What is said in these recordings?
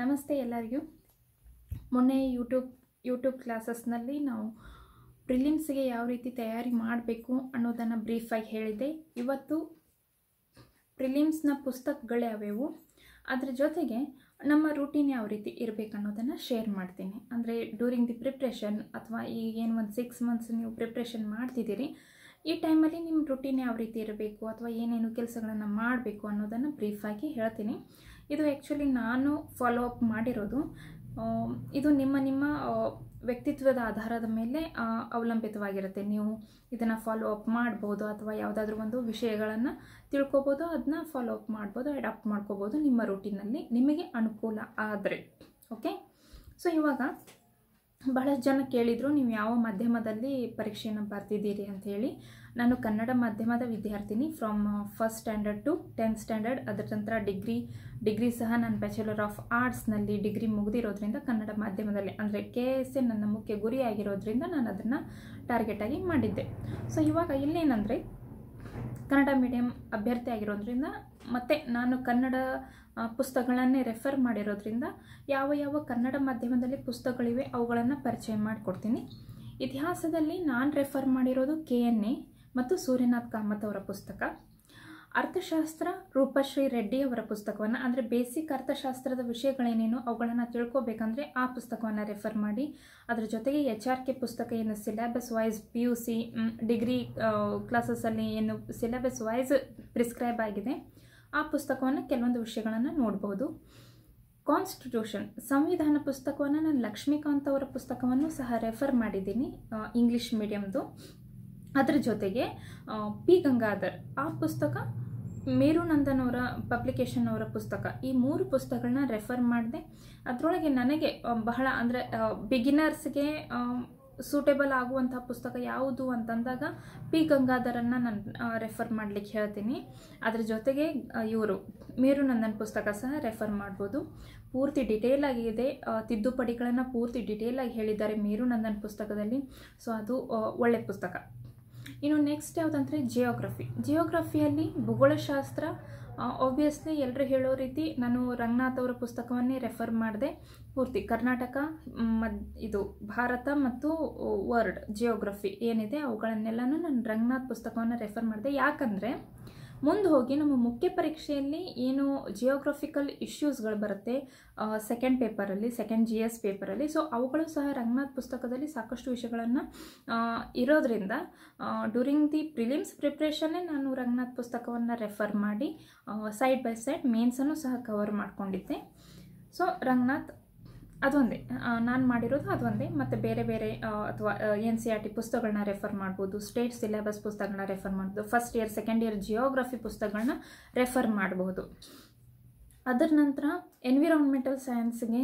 ನಮಸ್ತೆ ಎಲ್ಲರಿಗೂ ಮೊನ್ನೆ ಯೂಟ್ಯೂಬ್ ಯೂಟ್ಯೂಬ್ ಕ್ಲಾಸಸ್ನಲ್ಲಿ ನಾವು ಪ್ರಿಲಿಮ್ಸ್ಗೆ ಯಾವ ರೀತಿ ತಯಾರಿ ಮಾಡಬೇಕು ಅನ್ನೋದನ್ನು ಬ್ರೀಫಾಗಿ ಹೇಳಿದೆ ಇವತ್ತು ಪ್ರಿಲಿಮ್ಸ್ನ ಪುಸ್ತಕಗಳೇ ಅವೆವು ಅದರ ಜೊತೆಗೆ ನಮ್ಮ ರೂಟೀನ್ ಯಾವ ರೀತಿ ಇರಬೇಕು ಅನ್ನೋದನ್ನು ಶೇರ್ ಮಾಡ್ತೀನಿ ಅಂದರೆ ಡ್ಯೂರಿಂಗ್ ದಿ ಪ್ರಿಪ್ರೇಷನ್ ಅಥವಾ ಈಗೇನು ಒಂದು ಸಿಕ್ಸ್ ಮಂತ್ಸ್ ನೀವು ಪ್ರಿಪ್ರೇಷನ್ ಮಾಡ್ತಿದ್ದೀರಿ ಈ ಟೈಮಲ್ಲಿ ನಿಮ್ಮ ರುಟೀನ್ ಯಾವ ರೀತಿ ಇರಬೇಕು ಅಥವಾ ಏನೇನು ಕೆಲಸಗಳನ್ನು ಮಾಡಬೇಕು ಅನ್ನೋದನ್ನು ಬ್ರೀಫಾಗಿ ಹೇಳ್ತೀನಿ ಇದು ಆ್ಯಕ್ಚುಲಿ ನಾನು ಫಾಲೋ ಅಪ್ ಮಾಡಿರೋದು ಇದು ನಿಮ್ಮ ನಿಮ್ಮ ವ್ಯಕ್ತಿತ್ವದ ಆಧಾರದ ಮೇಲೆ ಅವಲಂಬಿತವಾಗಿರುತ್ತೆ ನೀವು ಇದನ್ನು ಫಾಲೋ ಅಪ್ ಮಾಡ್ಬೋದು ಅಥವಾ ಯಾವುದಾದ್ರೂ ಒಂದು ವಿಷಯಗಳನ್ನು ತಿಳ್ಕೊಬೋದು ಅದನ್ನ ಫಾಲೋ ಅಪ್ ಮಾಡ್ಬೋದು ಅಡಾಪ್ಟ್ ಮಾಡ್ಕೋಬೋದು ನಿಮ್ಮ ರೂಟೀನಲ್ಲಿ ನಿಮಗೆ ಅನುಕೂಲ ಆದರೆ ಓಕೆ ಸೊ ಇವಾಗ ಬಹಳಷ್ಟು ಜನ ಕೇಳಿದರು ನೀವು ಯಾವ ಮಾಧ್ಯಮದಲ್ಲಿ ಪರೀಕ್ಷೆಯನ್ನು ಬರ್ತಿದ್ದೀರಿ ಹೇಳಿ ನಾನು ಕನ್ನಡ ಮಾಧ್ಯಮದ ವಿದ್ಯಾರ್ಥಿನಿ from first standard to tenth standard ಅದರ ನಂತರ ಡಿಗ್ರಿ ಡಿಗ್ರಿ ಸಹ ನಾನು ಬ್ಯಾಚುಲರ್ ಆಫ್ ಆರ್ಟ್ಸ್ನಲ್ಲಿ ಡಿಗ್ರಿ ಮುಗಿದಿರೋದ್ರಿಂದ ಕನ್ನಡ ಮಾಧ್ಯಮದಲ್ಲಿ ಅಂದರೆ ಕೆ ಎಸ್ ಎ ನನ್ನ ಮುಖ್ಯ ಗುರಿ ಆಗಿರೋದ್ರಿಂದ ನಾನು ಅದನ್ನು ಟಾರ್ಗೆಟಾಗಿ ಮಾಡಿದ್ದೆ ಸೊ ಇವಾಗ ಇಲ್ಲೇನಂದರೆ ಕನ್ನಡ ಮೀಡಿಯಂ ಅಭ್ಯರ್ಥಿ ಆಗಿರೋದ್ರಿಂದ ಮತ್ತು ನಾನು ಕನ್ನಡ ಪುಸ್ತಕಗಳನ್ನೇ ರೆಫರ್ ಮಾಡಿರೋದ್ರಿಂದ ಯಾವ ಯಾವ ಕನ್ನಡ ಮಾಧ್ಯಮದಲ್ಲಿ ಪುಸ್ತಕಗಳಿವೆ ಅವುಗಳನ್ನು ಪರಿಚಯ ಮಾಡಿಕೊಡ್ತೀನಿ ಇತಿಹಾಸದಲ್ಲಿ ನಾನು ರೆಫರ್ ಮಾಡಿರೋದು ಕೆ ಎನ್ ಎ ಮತ್ತು ಸೂರ್ಯನಾಥ್ ಕಾಮತ್ ಅವರ ಪುಸ್ತಕ ಅರ್ಥಶಾಸ್ತ್ರ ರೂಪಶ್ರೀ ರೆಡ್ಡಿ ಅವರ ಪುಸ್ತಕವನ್ನು ಅಂದರೆ ಬೇಸಿಕ್ ಅರ್ಥಶಾಸ್ತ್ರದ ವಿಷಯಗಳೇನೇನು ಅವುಗಳನ್ನು ತಿಳ್ಕೊಬೇಕಂದ್ರೆ ಆ ಪುಸ್ತಕವನ್ನು ರೆಫರ್ ಮಾಡಿ ಅದರ ಜೊತೆಗೆ ಎಚ್ ಆರ್ ಕೆ ಪುಸ್ತಕ ಏನು syllabus wise P U C degree ಕ್ಲಾಸಸಲ್ಲಿ ಏನು ಸಿಲೆಬಸ್ ವೈಸ್ ಪ್ರಿಸ್ಕ್ರೈಬ್ ಆಗಿದೆ ಆ ಪುಸ್ತಕವನ್ನು ಕೆಲವೊಂದು ವಿಷಯಗಳನ್ನು ನೋಡ್ಬೋದು ಕಾನ್ಸ್ಟಿಟ್ಯೂಷನ್ ಸಂವಿಧಾನ ಪುಸ್ತಕವನ್ನು ನಾನು ಲಕ್ಷ್ಮೀಕಾಂತ್ ಅವರ ಪುಸ್ತಕವನ್ನು ಸಹ ರೆಫರ್ ಮಾಡಿದ್ದೀನಿ ಇಂಗ್ಲೀಷ್ ಮೀಡಿಯಮ್ದು ಅದ್ರ ಜೊತೆಗೆ ಪಿ ಗಂಗಾಧರ್ ಆ ಪುಸ್ತಕ ಮೇರುನಂದನವರ ಪಬ್ಲಿಕೇಶನ್ ಅವರ ಪುಸ್ತಕ ಈ ಮೂರು ಪುಸ್ತಕಗಳನ್ನ ರೆಫರ್ ಮಾಡಿದೆ ಅದರೊಳಗೆ ನನಗೆ ಬಹಳ ಅಂದರೆ ಬಿಗಿನರ್ಸ್ಗೆ ಸೂಟೇಬಲ್ ಆಗುವಂಥ ಪುಸ್ತಕ ಯಾವುದು ಅಂತಂದಾಗ ಪಿ ಗಂಗಾಧರನ್ನು ನಾನು ರೆಫರ್ ಮಾಡಲಿಕ್ಕೆ ಹೇಳ್ತೀನಿ ಅದ್ರ ಜೊತೆಗೆ ಇವರು ಮೇರುನಂದನ್ ಪುಸ್ತಕ ಸಹ ರೆಫರ್ ಮಾಡ್ಬೋದು ಪೂರ್ತಿ ಡಿಟೇಲ್ ಆಗಿದೆ ತಿದ್ದುಪಡಿಗಳನ್ನು ಪೂರ್ತಿ ಡಿಟೇಲಾಗಿ ಹೇಳಿದ್ದಾರೆ ಮೇರುನಂದನ್ ಪುಸ್ತಕದಲ್ಲಿ ಸೊ ಅದು ಒಳ್ಳೆ ಪುಸ್ತಕ ಇನ್ನು ನೆಕ್ಸ್ಟ್ ಯಾವುದಂದರೆ ಜಿಯೋಗ್ರಫಿ ಜಿಯೋಗ್ರಫಿಯಲ್ಲಿ ಭೂಗೋಳಶಾಸ್ತ್ರ ಆಬ್ವಿಯಸ್ಲಿ ಎಲ್ಲರೂ ಹೇಳೋ ರೀತಿ ನಾನು ರಂಗನಾಥ್ ಅವರ ಪುಸ್ತಕವನ್ನೇ ರೆಫರ್ ಮಾಡಿದೆ ಪೂರ್ತಿ ಕರ್ನಾಟಕ ಮದ್ ಇದು ಭಾರತ ಮತ್ತು ವರ್ಲ್ಡ್ ಜಿಯೋಗ್ರಫಿ ಏನಿದೆ ಅವುಗಳನ್ನೆಲ್ಲನೂ ನಾನು ರಂಗನಾಥ್ ಪುಸ್ತಕವನ್ನು ರೆಫರ್ ಮಾಡಿದೆ ಯಾಕಂದರೆ ಮುಂದೆ ಹೋಗಿ ನಮ್ಮ ಮುಖ್ಯ ಪರೀಕ್ಷೆಯಲ್ಲಿ ಏನು ಜಿಯೋಗ್ರಫಿಕಲ್ ಇಶ್ಯೂಸ್ಗಳು ಬರುತ್ತೆ ಸೆಕೆಂಡ್ ಪೇಪರಲ್ಲಿ ಸೆಕೆಂಡ್ ಜಿ ಎಸ್ ಪೇಪರಲ್ಲಿ ಸೊ ಅವುಗಳು ಸಹ ರಂಗನಾಥ್ ಪುಸ್ತಕದಲ್ಲಿ ಸಾಕಷ್ಟು ವಿಷಯಗಳನ್ನು ಇರೋದ್ರಿಂದ ಡ್ಯೂರಿಂಗ್ ದಿ ಪ್ರಿಲಿಮ್ಸ್ ಪ್ರಿಪ್ರೇಷನ್ನೇ ನಾನು ರಂಗನಾಥ್ ಪುಸ್ತಕವನ್ನು ರೆಫರ್ ಮಾಡಿ ಸೈಡ್ ಬೈ ಸೈಡ್ ಮೇನ್ಸನ್ನು ಸಹ ಕವರ್ ಮಾಡಿಕೊಂಡಿದ್ದೆ ಸೊ ರಂಗನಾಥ್ ಅದೊಂದೇ ನಾನು ಮಾಡಿರೋದು ಅದೊಂದೇ ಮತ್ತು ಬೇರೆ ಬೇರೆ ಅಥವಾ ಎನ್ ಸಿ ಆರ್ ಟಿ ಪುಸ್ತಕಗಳನ್ನ ರೆಫರ್ ಮಾಡ್ಬೋದು ಸ್ಟೇಟ್ ಸಿಲೆಬಸ್ ಪುಸ್ತಕಗಳನ್ನ ರೆಫರ್ ಮಾಡ್ಬೋದು first year second year geography ಪುಸ್ತಕಗಳನ್ನ ರೆಫರ್ ಮಾಡಬಹುದು ಅದರ ನಂತರ ಎನ್ವಿರಾನ್ಮೆಂಟಲ್ ಸೈನ್ಸ್ಗೆ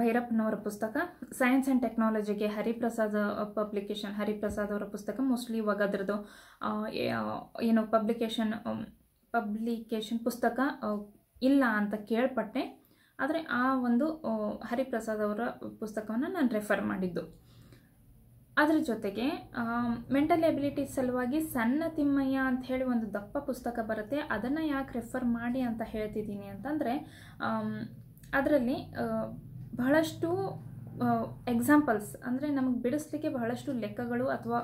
ಭೈರಪ್ಪನವರ ಪುಸ್ತಕ ಸೈನ್ಸ್ ಆ್ಯಂಡ್ ಟೆಕ್ನಾಲಜಿಗೆ ಹರಿಪ್ರಸಾದ್ ಪಬ್ಲಿಕೇಶನ್ ಹರಿಪ್ರಸಾದ್ ಅವರ ಪುಸ್ತಕ ಮೋಸ್ಟ್ಲಿ ಇವಾಗ ಅದರದ್ದು ಏನು ಪಬ್ಲಿಕೇಶನ್ ಪಬ್ಲಿಕೇಶನ್ ಪುಸ್ತಕ ಇಲ್ಲ ಅಂತ ಕೇಳ್ಪಟ್ಟೆ ಆದರೆ ಆ ಒಂದು ಹರಿಪ್ರಸಾದ್ ಅವರ ಪುಸ್ತಕವನ್ನು ನಾನು ರೆಫರ್ ಮಾಡಿದ್ದು ಅದರ ಜೊತೆಗೆ ಮೆಂಟಲ್ ಎಬಿಲಿಟಿ ಸಲುವಾಗಿ ಸಣ್ಣ ತಿಮ್ಮಯ್ಯ ಅಂತ ಹೇಳಿ ಒಂದು ದಪ್ಪ ಪುಸ್ತಕ ಬರುತ್ತೆ ಅದನ್ನು ಯಾಕೆ ರೆಫರ್ ಮಾಡಿ ಅಂತ ಹೇಳ್ತಿದ್ದೀನಿ ಅಂತಂದರೆ ಅದರಲ್ಲಿ ಬಹಳಷ್ಟು ಎಕ್ಸಾಂಪಲ್ಸ್ ಅಂದರೆ ನಮಗೆ ಬಿಡಿಸ್ಲಿಕ್ಕೆ ಬಹಳಷ್ಟು ಲೆಕ್ಕಗಳು ಅಥವಾ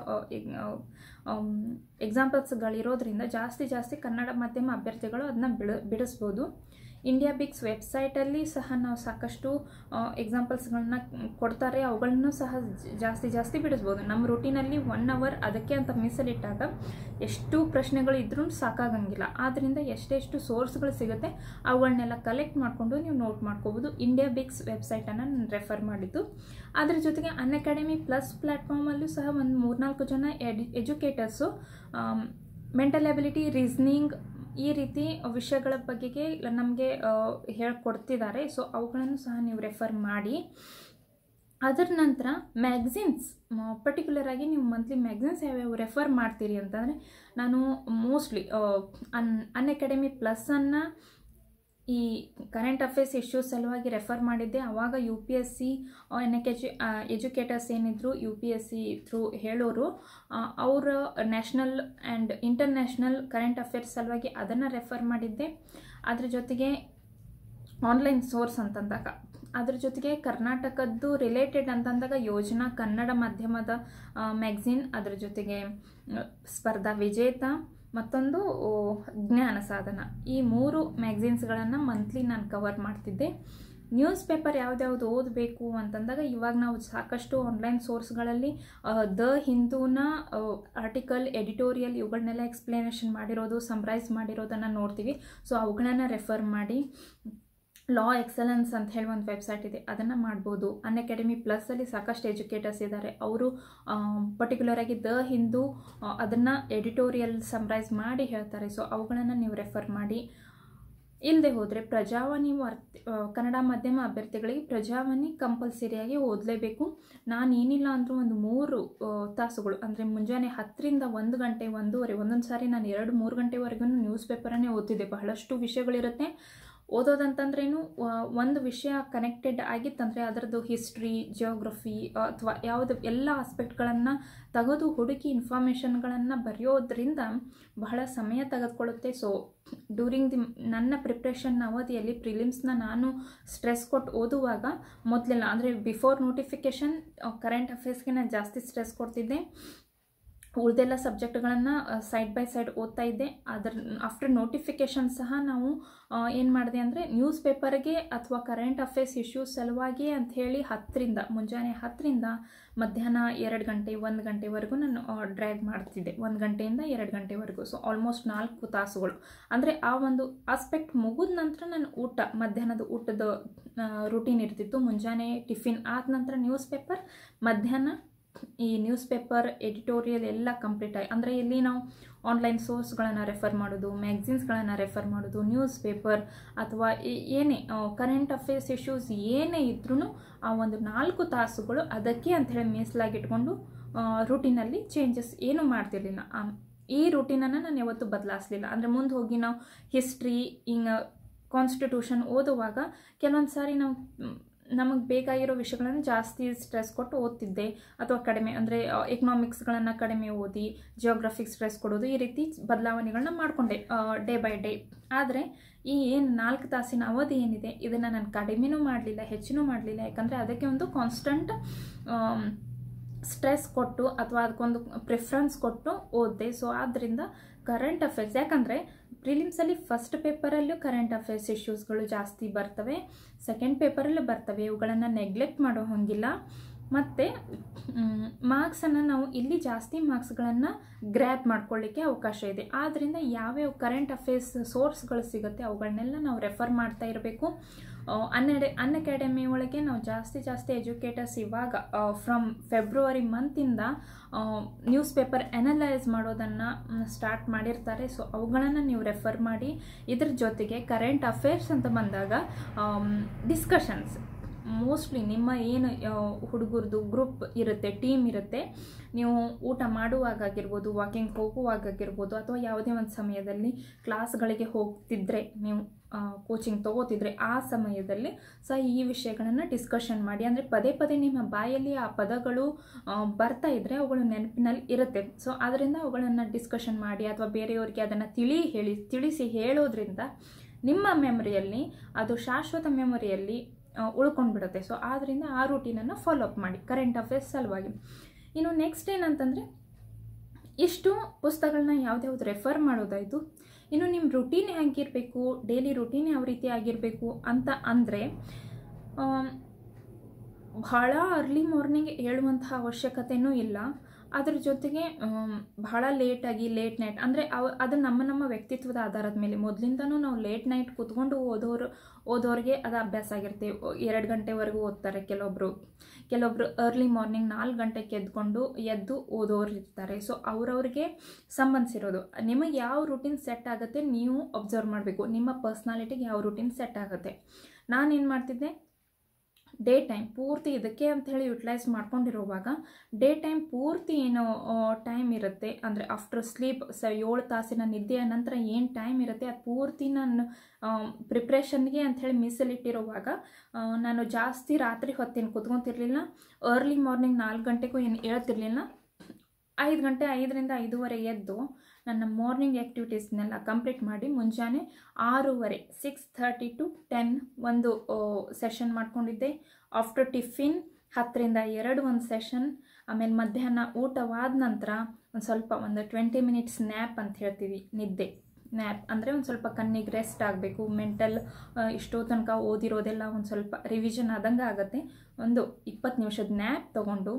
ಎಕ್ಸಾಂಪಲ್ಸ್ಗಳಿರೋದ್ರಿಂದ ಜಾಸ್ತಿ ಜಾಸ್ತಿ ಕನ್ನಡ ಮಾಧ್ಯಮ ಅಭ್ಯರ್ಥಿಗಳು ಅದನ್ನ ಬಿಡ ಬಿಡಿಸ್ಬೋದು ಇಂಡಿಯಾ ಬಿಕ್ಸ್ ವೆಬ್ಸೈಟಲ್ಲಿ ಸಹ ನಾವು ಸಾಕಷ್ಟು ಎಕ್ಸಾಂಪಲ್ಸ್ಗಳನ್ನ ಕೊಡ್ತಾರೆ ಅವುಗಳನ್ನು ಸಹ ಜಾಸ್ತಿ ಜಾಸ್ತಿ ಬಿಡಿಸ್ಬೋದು ನಮ್ಮ ರೂಟೀನಲ್ಲಿ ಒನ್ ಅವರ್ ಅದಕ್ಕೆ ಅಂತ ಮೀಸಲಿಟ್ಟಾಗ ಎಷ್ಟು ಪ್ರಶ್ನೆಗಳು ಇದ್ರೂ ಸಾಕಾಗಂಗಿಲ್ಲ ಆದ್ದರಿಂದ ಎಷ್ಟೆಷ್ಟು ಸೋರ್ಸ್ಗಳು ಸಿಗುತ್ತೆ ಅವುಗಳನ್ನೆಲ್ಲ ಕಲೆಕ್ಟ್ ಮಾಡಿಕೊಂಡು ನೀವು ನೋಟ್ ಮಾಡ್ಕೋಬೋದು ಇಂಡಿಯಾ ಬಿಕ್ಸ್ ವೆಬ್ಸೈಟನ್ನು ನಾನು ರೆಫರ್ ಮಾಡಿದ್ದು ಅದರ ಜೊತೆಗೆ ಅನ್ ಅಕಾಡೆಮಿ ಪ್ಲಸ್ ಪ್ಲಾಟ್ಫಾರ್ಮಲ್ಲೂ ಸಹ ಒಂದು ಮೂರ್ನಾಲ್ಕು ಜನ ಎಜುಕೇಟರ್ಸು ಮೆಂಟಲ್ ಎಬಿಲಿಟಿ ರೀಸ್ನಿಂಗ್ ಈ ರೀತಿ ವಿಷಯಗಳ ಬಗ್ಗೆ ನಮಗೆ ಹೇಳ್ಕೊಡ್ತಿದ್ದಾರೆ ಸೊ ಅವುಗಳನ್ನು ಸಹ ನೀವು ರೆಫರ್ ಮಾಡಿ ಅದರ ನಂತರ ಮ್ಯಾಗ್ಝಿನ್ಸ್ ಪರ್ಟಿಕ್ಯುಲರ್ ಆಗಿ ನೀವು ಮಂತ್ಲಿ ಮ್ಯಾಗ್ಝಿನ್ಸ್ ಯಾವ್ಯಾವ ರೆಫರ್ ಮಾಡ್ತೀರಿ ಅಂತಂದರೆ ನಾನು ಮೋಸ್ಟ್ಲಿ ಅನ್ ಪ್ಲಸ್ ಪ್ಲಸ್ಸನ್ನು ಈ ಕರೆಂಟ್ ಅಫೇರ್ಸ್ ಇಶ್ಯೂಸ್ ಸಲುವಾಗಿ ರೆಫರ್ ಮಾಡಿದ್ದೆ ಆವಾಗ U P S C N ಎನ್ಎಕೆಜು ಎಜುಕೇಟರ್ಸ್ ಏನಿದ್ರು U P S C through ಹೇಳೋರು ಅವರ national and international current affairs ಸಲುವಾಗಿ ಅದನ್ನು ರೆಫರ್ ಮಾಡಿದ್ದೆ ಅದ್ರ ಜೊತೆಗೆ ಆನ್ಲೈನ್ ಸೋರ್ಸ್ ಅಂತಂದಾಗ ಅದ್ರ ಜೊತೆಗೆ ಕರ್ನಾಟಕದ್ದು ರಿಲೇಟೆಡ್ ಅಂತಂದಾಗ ಯೋಜನಾ ಕನ್ನಡ ಮಾಧ್ಯಮದ ಮ್ಯಾಗ್ಝಿನ್ ಅದ್ರ ಜೊತೆಗೆ ಸ್ಪರ್ಧಾ ವಿಜೇತ ಮತ್ತೊಂದು ಜ್ಞಾನ ಸಾಧನ ಈ ಮೂರು ಮ್ಯಾಗ್ಝಿನ್ಸ್ಗಳನ್ನು ಮಂತ್ಲಿ ನಾನು ಕವರ್ ಮಾಡ್ತಿದ್ದೆ ನ್ಯೂಸ್ ಪೇಪರ್ ಯಾವ್ದ್ಯಾವ್ದು ಓದಬೇಕು ಅಂತಂದಾಗ ಇವಾಗ ನಾವು ಸಾಕಷ್ಟು ಆನ್ಲೈನ್ ಸೋರ್ಸ್ಗಳಲ್ಲಿ ದ ಹಿಂದೂನ ಆರ್ಟಿಕಲ್ ಎಡಿಟೋರಿಯಲ್ ಇವುಗಳನ್ನೆಲ್ಲ ಎಕ್ಸ್ಪ್ಲನೇಷನ್ ಮಾಡಿರೋದು ಸಮ್ರೈಸ್ ಮಾಡಿರೋದನ್ನು ನೋಡ್ತೀವಿ ಸೊ ಅವುಗಳನ್ನ ರೆಫರ್ ಮಾಡಿ ಲಾ ಎಕ್ಸಲೆನ್ಸ್ ಅಂತ ಹೇಳಿ ಒಂದು ವೆಬ್ಸೈಟ್ ಇದೆ ಅದನ್ನು ಮಾಡ್ಬೋದು ಅನ್ ಅಕಾಡೆಮಿ ಪ್ಲಸ್ಸಲ್ಲಿ ಸಾಕಷ್ಟು ಎಜುಕೇಟರ್ಸ್ ಇದ್ದಾರೆ ಅವರು ಪರ್ಟಿಕ್ಯುಲರ್ ಆಗಿ ದ ಹಿಂದೂ ಅದನ್ನು ಎಡಿಟೋರಿಯಲ್ ಸಮ್ರೈಸ್ ಮಾಡಿ ಹೇಳ್ತಾರೆ ಸೊ ಅವುಗಳನ್ನು ನೀವು ರೆಫರ್ ಮಾಡಿ ಇಲ್ಲದೆ ಹೋದರೆ ಪ್ರಜಾವಾಣಿ ವರ್ತಿ ಕನ್ನಡ ಮಾಧ್ಯಮ ಅಭ್ಯರ್ಥಿಗಳಿಗೆ ಪ್ರಜಾವಾಣಿ ಕಂಪಲ್ಸರಿಯಾಗಿ ಓದಲೇಬೇಕು ನಾನು ಏನಿಲ್ಲ ಅಂದರೂ ಒಂದು ಮೂರು ತಾಸುಗಳು ಅಂದರೆ ಮುಂಜಾನೆ ಹತ್ತರಿಂದ ಒಂದು ಗಂಟೆ ಒಂದೂವರೆ ಒಂದೊಂದು ಸಾರಿ ನಾನು ಎರಡು ಮೂರು ಗಂಟೆವರೆಗೂ ನ್ಯೂಸ್ ಪೇಪರನ್ನೇ ಓದ್ತಿದ್ದೆ ಬಹಳಷ್ಟು ವಿಷಯಗಳಿರುತ್ತೆ ಓದೋದಂತಂದ್ರೇನು ಒಂದು ವಿಷಯ ಕನೆಕ್ಟೆಡ್ ಆಗಿತ್ತಂದರೆ ಅದರದ್ದು ಹಿಸ್ಟ್ರಿ ಜಿಯೋಗ್ರಫಿ ಅಥವಾ ಯಾವುದು ಎಲ್ಲ ಆಸ್ಪೆಕ್ಟ್ಗಳನ್ನು ತೆಗೆದು ಹುಡುಕಿ ಇನ್ಫಾರ್ಮೇಷನ್ಗಳನ್ನು ಬರೆಯೋದ್ರಿಂದ ಬಹಳ ಸಮಯ ತೆಗೆದುಕೊಳ್ಳುತ್ತೆ ಸೊ ಡ್ಯೂರಿಂಗ್ ದಿ ನನ್ನ ಪ್ರಿಪ್ರೇಷನ್ ಅವಧಿಯಲ್ಲಿ ಪ್ರಿಲಿಮ್ಸ್ನ ನಾನು ಸ್ಟ್ರೆಸ್ ಕೊಟ್ಟು ಓದುವಾಗ ಮೊದಲೆಲ್ಲ ಅಂದರೆ ಬಿಫೋರ್ ನೋಟಿಫಿಕೇಷನ್ ಕರೆಂಟ್ ಅಫೇರ್ಸ್ಗೆ ನಾನು ಜಾಸ್ತಿ ಸ್ಟ್ರೆಸ್ ಕೊಡ್ತಿದ್ದೆ ಉಳಿದೆಲ್ಲ ಸಬ್ಜೆಕ್ಟ್ಗಳನ್ನು ಸೈಡ್ ಬೈ ಸೈಡ್ ಓದ್ತಾ ಇದ್ದೆ ಅದರ ಆಫ್ಟರ್ ನೋಟಿಫಿಕೇಷನ್ ಸಹ ನಾವು ಏನು ಮಾಡಿದೆ ಅಂದರೆ ನ್ಯೂಸ್ ಪೇಪರ್ಗೆ ಅಥವಾ ಕರೆಂಟ್ ಅಫೇರ್ಸ್ ಇಶ್ಯೂಸ್ ಸಲುವಾಗಿ ಅಂಥೇಳಿ ಹತ್ತರಿಂದ ಮುಂಜಾನೆ ಹತ್ತರಿಂದ ಮಧ್ಯಾಹ್ನ ಎರಡು ಗಂಟೆ ಒಂದು ಗಂಟೆವರೆಗೂ ನಾನು ಡ್ರ್ಯಾಗ್ ಮಾಡ್ತಿದ್ದೆ ಒಂದು ಗಂಟೆಯಿಂದ ಎರಡು ಗಂಟೆವರೆಗೂ ಸೊ ಆಲ್ಮೋಸ್ಟ್ ನಾಲ್ಕು ತಾಸುಗಳು ಅಂದರೆ ಆ ಒಂದು ಆಸ್ಪೆಕ್ಟ್ ಮುಗಿದ ನಂತರ ನಾನು ಊಟ ಮಧ್ಯಾಹ್ನದ ಊಟದ ರುಟೀನ್ ಇರ್ತಿತ್ತು ಮುಂಜಾನೆ ಟಿಫಿನ್ ಆದ ನಂತರ ನ್ಯೂಸ್ ಪೇಪರ್ ಮಧ್ಯಾಹ್ನ ಈ ನ್ಯೂಸ್ ಪೇಪರ್ ಎಡಿಟೋರಿಯಲ್ ಎಲ್ಲ ಕಂಪ್ಲೀಟ್ ಆಗಿ ಅಂದರೆ ಇಲ್ಲಿ ನಾವು ಆನ್ಲೈನ್ ಸೋರ್ಸ್ಗಳನ್ನು ರೆಫರ್ ಮಾಡೋದು ಮ್ಯಾಗ್ಝಿನ್ಸ್ಗಳನ್ನು ರೆಫರ್ ಮಾಡೋದು ನ್ಯೂಸ್ ಪೇಪರ್ ಅಥವಾ ಏನೇ ಕರೆಂಟ್ ಅಫೇರ್ಸ್ ಇಶ್ಯೂಸ್ ಏನೇ ಇದ್ರೂ ಆ ಒಂದು ನಾಲ್ಕು ತಾಸುಗಳು ಅದಕ್ಕೆ ಅಂಥೇಳಿ ಮೀಸಲಾಗಿಟ್ಕೊಂಡು ರುಟೀನಲ್ಲಿ ಚೇಂಜಸ್ ಏನೂ ಮಾಡ್ತಿರ್ಲಿಲ್ಲ ಈ ರುಟೀನನ್ನು ನಾನು ಯಾವತ್ತೂ ಬದಲಾಯಿಸಲಿಲ್ಲ ಅಂದರೆ ಮುಂದೆ ಹೋಗಿ ನಾವು ಹಿಸ್ಟ್ರಿ ಹಿಂಗೆ ಕಾನ್ಸ್ಟಿಟ್ಯೂಷನ್ ಓದುವಾಗ ಕೆಲವೊಂದು ಸಾರಿ ನಾವು ನಮಗೆ ಬೇಕಾಗಿರೋ ವಿಷಯಗಳನ್ನು ಜಾಸ್ತಿ ಸ್ಟ್ರೆಸ್ ಕೊಟ್ಟು ಓದ್ತಿದ್ದೆ ಅಥವಾ ಕಡಿಮೆ ಅಂದರೆ ಎಕನಾಮಿಕ್ಸ್ಗಳನ್ನು ಕಡಿಮೆ ಓದಿ ಜಿಯೋಗ್ರಫಿಕ್ ಸ್ಟ್ರೆಸ್ ಕೊಡೋದು ಈ ರೀತಿ ಬದಲಾವಣೆಗಳನ್ನ ಮಾಡಿಕೊಂಡೆ ಡೇ ಬೈ ಡೇ ಆದರೆ ಈ ಏನು ನಾಲ್ಕು ತಾಸಿನ ಅವಧಿ ಏನಿದೆ ಇದನ್ನು ನಾನು ಕಡಿಮೆನೂ ಮಾಡಲಿಲ್ಲ ಹೆಚ್ಚಿನೂ ಮಾಡಲಿಲ್ಲ ಯಾಕಂದರೆ ಅದಕ್ಕೆ ಒಂದು ಕಾನ್ಸ್ಟಂಟ್ ಸ್ಟ್ರೆಸ್ ಕೊಟ್ಟು ಅಥವಾ ಅದಕ್ಕೊಂದು ಪ್ರಿಫ್ರೆನ್ಸ್ ಕೊಟ್ಟು ಓದಿದೆ ಸೊ ಆದ್ದರಿಂದ ಕರೆಂಟ್ ಅಫೇರ್ಸ್ ಯಾಕಂದರೆ ಪ್ರಿಲಿಮ್ಸಲ್ಲಿ ಫಸ್ಟ್ ಪೇಪರಲ್ಲೂ ಕರೆಂಟ್ ಅಫೇರ್ಸ್ ಇಶ್ಯೂಸ್ಗಳು ಜಾಸ್ತಿ ಬರ್ತವೆ ಸೆಕೆಂಡ್ ಪೇಪರಲ್ಲೂ ಬರ್ತವೆ ಇವುಗಳನ್ನು ನೆಗ್ಲೆಕ್ಟ್ ಮಾಡೋ ಹಂಗಿಲ್ಲ ಮತ್ತು ಮಾರ್ಕ್ಸನ್ನು ನಾವು ಇಲ್ಲಿ ಜಾಸ್ತಿ ಮಾರ್ಕ್ಸ್ಗಳನ್ನು ಗ್ರ್ಯಾಪ್ ಮಾಡ್ಕೊಳ್ಳಿಕ್ಕೆ ಅವಕಾಶ ಇದೆ ಆದ್ದರಿಂದ ಯಾವ್ಯಾವ ಕರೆಂಟ್ ಅಫೇರ್ಸ್ ಸೋರ್ಸ್ಗಳು ಸಿಗುತ್ತೆ ಅವುಗಳನ್ನೆಲ್ಲ ನಾವು ರೆಫರ್ ಮಾಡ್ತಾ ಇರಬೇಕು ಅನ್ ಅಕಾಡೆಮಿ ಒಳಗೆ ನಾವು ಜಾಸ್ತಿ ಜಾಸ್ತಿ ಎಜುಕೇಟರ್ಸ್ ಇವಾಗ ಫ್ರಮ್ ಫೆಬ್ರವರಿ ಮಂತಿಂದ ನ್ಯೂಸ್ ಪೇಪರ್ ಅನಲೈಸ್ ಮಾಡೋದನ್ನು ಸ್ಟಾರ್ಟ್ ಮಾಡಿರ್ತಾರೆ ಸೊ ಅವುಗಳನ್ನು ನೀವು ರೆಫರ್ ಮಾಡಿ ಇದ್ರ ಜೊತೆಗೆ ಕರೆಂಟ್ ಅಫೇರ್ಸ್ ಅಂತ ಬಂದಾಗ ಡಿಸ್ಕಷನ್ಸ್ ಮೋಸ್ಟ್ಲಿ ನಿಮ್ಮ ಏನು ಹುಡುಗರದು ಗ್ರೂಪ್ ಇರುತ್ತೆ ಟೀಮ್ ಇರುತ್ತೆ ನೀವು ಊಟ ಮಾಡುವಾಗಿರ್ಬೋದು ವಾಕಿಂಗ್ ಹೋಗುವಾಗಿರ್ಬೋದು ಅಥವಾ ಯಾವುದೇ ಒಂದು ಸಮಯದಲ್ಲಿ ಕ್ಲಾಸ್ಗಳಿಗೆ ಹೋಗ್ತಿದ್ರೆ ನೀವು ಕೋಚಿಂಗ್ ತೊಗೋತಿದ್ರೆ ಆ ಸಮಯದಲ್ಲಿ ಸಹ ಈ ವಿಷಯಗಳನ್ನು ಡಿಸ್ಕಷನ್ ಮಾಡಿ ಅಂದರೆ ಪದೇ ಪದೇ ನಿಮ್ಮ ಬಾಯಲ್ಲಿ ಆ ಪದಗಳು ಬರ್ತಾ ಇದ್ದರೆ ಅವುಗಳು ನೆನಪಿನಲ್ಲಿ ಇರುತ್ತೆ ಸೊ ಅದರಿಂದ ಅವುಗಳನ್ನು ಡಿಸ್ಕಷನ್ ಮಾಡಿ ಅಥವಾ ಬೇರೆಯವರಿಗೆ ಅದನ್ನು ತಿಳಿ ಹೇಳಿ ತಿಳಿಸಿ ಹೇಳೋದ್ರಿಂದ ನಿಮ್ಮ ಮೆಮೊರಿಯಲ್ಲಿ ಅದು ಶಾಶ್ವತ ಮೆಮೊರಿಯಲ್ಲಿ ಬಿಡುತ್ತೆ ಸೊ ಆದ್ದರಿಂದ ಆ ರೂಟೀನನ್ನು ಫಾಲೋ ಅಪ್ ಮಾಡಿ ಕರೆಂಟ್ ಅಫೇರ್ಸ್ ಸಲುವಾಗಿ ಇನ್ನು ನೆಕ್ಸ್ಟ್ ಏನಂತಂದರೆ ಇಷ್ಟು ಪುಸ್ತಕಗಳನ್ನ ಯಾವುದ್ಯಾವ್ದು ರೆಫರ್ ಮಾಡೋದಾಯಿತು ಇನ್ನು ನಿಮ್ಮ ರುಟೀನ್ ಹೇಗಿರಬೇಕು ಡೈಲಿ ರುಟೀನ್ ಯಾವ ರೀತಿ ಆಗಿರಬೇಕು ಅಂತ ಅಂದರೆ ಭಾಳ ಅರ್ಲಿ ಮಾರ್ನಿಂಗ್ ಹೇಳುವಂತಹ ಅವಶ್ಯಕತೆಯೂ ಇಲ್ಲ ಅದ್ರ ಜೊತೆಗೆ ಬಹಳ ಲೇಟಾಗಿ ಲೇಟ್ ನೈಟ್ ಅಂದರೆ ಅವ ಅದು ನಮ್ಮ ನಮ್ಮ ವ್ಯಕ್ತಿತ್ವದ ಆಧಾರದ ಮೇಲೆ ಮೊದಲಿಂದನೂ ನಾವು ಲೇಟ್ ನೈಟ್ ಕೂತ್ಕೊಂಡು ಓದೋರು ಓದೋರಿಗೆ ಅದು ಅಭ್ಯಾಸ ಆಗಿರ್ತೀವಿ ಎರಡು ಗಂಟೆವರೆಗೂ ಓದ್ತಾರೆ ಕೆಲವೊಬ್ಬರು ಕೆಲವೊಬ್ರು ಅರ್ಲಿ ಮಾರ್ನಿಂಗ್ ನಾಲ್ಕು ಗಂಟೆಗೆ ಎದ್ಕೊಂಡು ಎದ್ದು ಓದೋರು ಇರ್ತಾರೆ ಸೊ ಅವ್ರವ್ರಿಗೆ ಸಂಬಂಧಿಸಿರೋದು ನಿಮಗೆ ಯಾವ ರುಟೀನ್ ಸೆಟ್ ಆಗುತ್ತೆ ನೀವು ಅಬ್ಸರ್ವ್ ಮಾಡಬೇಕು ನಿಮ್ಮ ಪರ್ಸ್ನಾಲಿಟಿಗೆ ಯಾವ ರೂಟೀನ್ ಸೆಟ್ ಆಗುತ್ತೆ ನಾನೇನು ಮಾಡ್ತಿದ್ದೆ ಡೇ ಟೈಮ್ ಪೂರ್ತಿ ಇದಕ್ಕೆ ಅಂತ ಹೇಳಿ ಯುಟಿಲೈಸ್ ಮಾಡ್ಕೊಂಡಿರುವಾಗ ಡೇ ಟೈಮ್ ಪೂರ್ತಿ ಏನು ಟೈಮ್ ಇರುತ್ತೆ ಅಂದರೆ ಆಫ್ಟರ್ ಸ್ಲೀಪ್ ಸ ಏಳು ತಾಸಿನ ನಿದ್ದೆಯ ನಂತರ ಏನು ಟೈಮ್ ಇರುತ್ತೆ ಅದು ಪೂರ್ತಿ ನಾನು ಪ್ರಿಪ್ರೇಷನ್ಗೆ ಅಂಥೇಳಿ ಮೀಸಲಿಟ್ಟಿರುವಾಗ ನಾನು ಜಾಸ್ತಿ ರಾತ್ರಿ ಹೊತ್ತೇನು ಕುತ್ಕೊತಿರ್ಲಿಲ್ಲ ಅರ್ಲಿ ಮಾರ್ನಿಂಗ್ ನಾಲ್ಕು ಗಂಟೆಗೂ ಏನು ಹೇಳ್ತಿರ್ಲಿಲ್ಲ ಐದು ಗಂಟೆ ಐದರಿಂದ ಐದೂವರೆ ಎದ್ದು ನನ್ನ ಮಾರ್ನಿಂಗ್ ಆ್ಯಕ್ಟಿವಿಟೀಸ್ನೆಲ್ಲ ಕಂಪ್ಲೀಟ್ ಮಾಡಿ ಮುಂಜಾನೆ ಆರೂವರೆ ಸಿಕ್ಸ್ ಥರ್ಟಿ ಟು ಟೆನ್ ಒಂದು ಸೆಷನ್ ಮಾಡ್ಕೊಂಡಿದ್ದೆ ಆಫ್ಟರ್ ಟಿಫಿನ್ ಹತ್ತರಿಂದ ಎರಡು ಒಂದು ಸೆಷನ್ ಆಮೇಲೆ ಮಧ್ಯಾಹ್ನ ಊಟವಾದ ನಂತರ ಒಂದು ಸ್ವಲ್ಪ ಒಂದು ಟ್ವೆಂಟಿ ಮಿನಿಟ್ಸ್ ನ್ಯಾಪ್ ಅಂತ ಹೇಳ್ತೀವಿ ನಿದ್ದೆ ನ್ಯಾಪ್ ಅಂದರೆ ಒಂದು ಸ್ವಲ್ಪ ಕಣ್ಣಿಗೆ ರೆಸ್ಟ್ ಆಗಬೇಕು ಮೆಂಟಲ್ ಇಷ್ಟೋ ತನಕ ಓದಿರೋದೆಲ್ಲ ಒಂದು ಸ್ವಲ್ಪ ರಿವಿಷನ್ ಆದಂಗೆ ಆಗುತ್ತೆ ಒಂದು ಇಪ್ಪತ್ತು ನಿಮಿಷದ ನ್ಯಾಪ್ ತೊಗೊಂಡು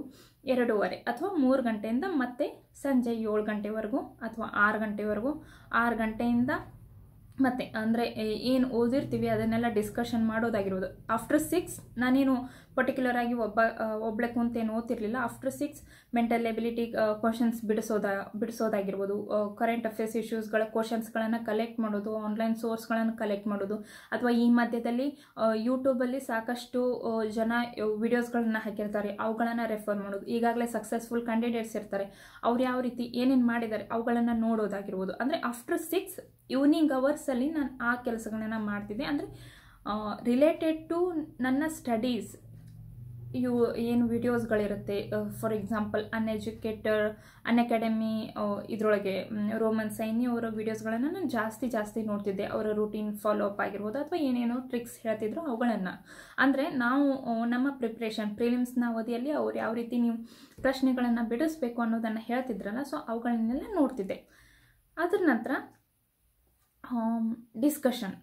ಎರಡೂವರೆ ಅಥವಾ ಮೂರು ಗಂಟೆಯಿಂದ ಮತ್ತೆ ಸಂಜೆ ಏಳು ಗಂಟೆವರೆಗೂ ಅಥವಾ ಆರು ಗಂಟೆವರೆಗೂ ಆರು ಗಂಟೆಯಿಂದ ಮತ್ತೆ ಅಂದರೆ ಏನು ಓದಿರ್ತೀವಿ ಅದನ್ನೆಲ್ಲ ಡಿಸ್ಕಷನ್ ಮಾಡೋದಾಗಿರ್ಬೋದು ಆಫ್ಟರ್ ಸಿಕ್ಸ್ ನಾನೇನು ಪರ್ಟಿಕ್ಯುಲರ್ ಆಗಿ ಒಬ್ಬ ಒಬ್ಳೆ ಕುಂತೇನು ಓದ್ತಿರ್ಲಿಲ್ಲ after six mental ability questions ಬಿಡಿಸೋದ ಬಿಡಿಸೋದಾಗಿರ್ಬೋದು ಕರೆಂಟ್ ಅಫೇರ್ಸ್ ಇಶ್ಯೂಸ್ಗಳ ಕ್ವಶನ್ಸ್ಗಳನ್ನು ಕಲೆಕ್ಟ್ ಮಾಡೋದು ಆನ್ಲೈನ್ ಸೋರ್ಸ್ಗಳನ್ನು ಕಲೆಕ್ಟ್ ಮಾಡೋದು ಅಥವಾ ಈ ಮಧ್ಯದಲ್ಲಿ ಯೂಟ್ಯೂಬಲ್ಲಿ ಸಾಕಷ್ಟು ಜನ ವಿಡಿಯೋಸ್ಗಳನ್ನ ಹಾಕಿರ್ತಾರೆ ಅವುಗಳನ್ನು ರೆಫರ್ ಮಾಡೋದು ಈಗಾಗಲೇ ಸಕ್ಸಸ್ಫುಲ್ ಕ್ಯಾಂಡಿಡೇಟ್ಸ್ ಇರ್ತಾರೆ ಅವ್ರು ಯಾವ ರೀತಿ ಏನೇನು ಮಾಡಿದ್ದಾರೆ ಅವುಗಳನ್ನು ನೋಡೋದಾಗಿರ್ಬೋದು ಅಂದರೆ ಆಫ್ಟರ್ ಸಿಕ್ಸ್ ಈವ್ನಿಂಗ್ ಅವರ್ಸಲ್ಲಿ ನಾನು ಆ ಕೆಲಸಗಳನ್ನು ಮಾಡ್ತಿದ್ದೆ ಅಂದರೆ ರಿಲೇಟೆಡ್ ಟು ನನ್ನ ಸ್ಟಡೀಸ್ ಇವು ಏನು ವಿಡಿಯೋಸ್ಗಳಿರುತ್ತೆ ಫಾರ್ ಎಕ್ಸಾಂಪಲ್ ಅನ್ಎಜುಕೇಟರ್ ಅನ್ಅಕಾಡೆಮಿ ಇದರೊಳಗೆ ರೋಮನ್ ಸೈನಿ ಅವರ ವೀಡಿಯೋಸ್ಗಳನ್ನು ನಾನು ಜಾಸ್ತಿ ಜಾಸ್ತಿ ನೋಡ್ತಿದ್ದೆ ಅವರ ರುಟೀನ್ ಫಾಲೋ ಅಪ್ ಆಗಿರ್ಬೋದು ಅಥವಾ ಏನೇನೋ ಟ್ರಿಕ್ಸ್ ಹೇಳ್ತಿದ್ರು ಅವುಗಳನ್ನು ಅಂದರೆ ನಾವು ನಮ್ಮ ಪ್ರಿಪ್ರೇಷನ್ ಪ್ರಿಲಿಮ್ಸ್ನ ಅವಧಿಯಲ್ಲಿ ಅವ್ರು ಯಾವ ರೀತಿ ನೀವು ಪ್ರಶ್ನೆಗಳನ್ನು ಬಿಡಿಸ್ಬೇಕು ಅನ್ನೋದನ್ನು ಹೇಳ್ತಿದ್ರಲ್ಲ ಸೊ ಅವುಗಳನ್ನೆಲ್ಲ ನೋಡ್ತಿದ್ದೆ ಅದರ ನಂತರ ಡಿಸ್ಕಷನ್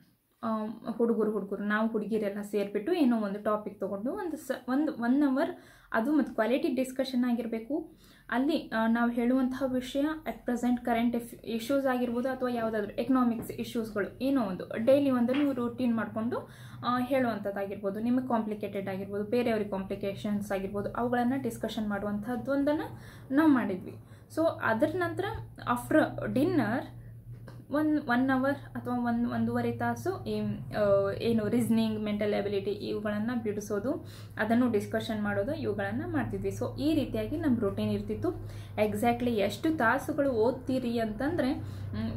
ಹುಡುಗರು ಹುಡುಗರು ನಾವು ಹುಡುಗಿರೆಲ್ಲ ಸೇರಿಬಿಟ್ಟು ಏನೋ ಒಂದು ಟಾಪಿಕ್ ತೊಗೊಂಡು ಒಂದು ಸ ಒಂದು ಒನ್ ಅವರ್ ಅದು ಮತ್ತು ಕ್ವಾಲಿಟಿ ಡಿಸ್ಕಷನ್ ಆಗಿರಬೇಕು ಅಲ್ಲಿ ನಾವು ಹೇಳುವಂತಹ ವಿಷಯ ಅಟ್ ಪ್ರೆಸೆಂಟ್ ಕರೆಂಟ್ ಇಶ್ಯೂಸ್ ಆಗಿರ್ಬೋದು ಅಥವಾ ಯಾವುದಾದ್ರೂ ಎಕನಾಮಿಕ್ಸ್ ಇಶ್ಯೂಸ್ಗಳು ಏನೋ ಒಂದು ಡೈಲಿ ಒಂದು ನೀವು ರೂಟೀನ್ ಮಾಡಿಕೊಂಡು ಹೇಳುವಂಥದ್ದಾಗಿರ್ಬೋದು ನಿಮಗೆ ಕಾಂಪ್ಲಿಕೇಟೆಡ್ ಆಗಿರ್ಬೋದು ಬೇರೆಯವ್ರಿಗೆ ಕಾಂಪ್ಲಿಕೇಶನ್ಸ್ ಆಗಿರ್ಬೋದು ಅವುಗಳನ್ನು ಡಿಸ್ಕಷನ್ ಮಾಡುವಂಥದ್ದು ಒಂದನ್ನು ನಾವು ಮಾಡಿದ್ವಿ ಸೊ ಅದರ ನಂತರ after dinner one one hour ಅಥವಾ ಒಂದು ಒಂದೂವರೆ ತಾಸು ಏನು ರೀಸ್ನಿಂಗ್ ಮೆಂಟಲ್ ಎಬಿಲಿಟಿ ಇವುಗಳನ್ನು ಬಿಡಿಸೋದು ಅದನ್ನು ಡಿಸ್ಕಷನ್ ಮಾಡೋದು ಇವುಗಳನ್ನು ಮಾಡ್ತಿದ್ವಿ ಸೊ ಈ ರೀತಿಯಾಗಿ ನಮ್ಮ ರೊಟೀನ್ ಇರ್ತಿತ್ತು ಎಕ್ಸಾಕ್ಟ್ಲಿ ಎಷ್ಟು ತಾಸುಗಳು ಓದ್ತೀರಿ ಅಂತಂದರೆ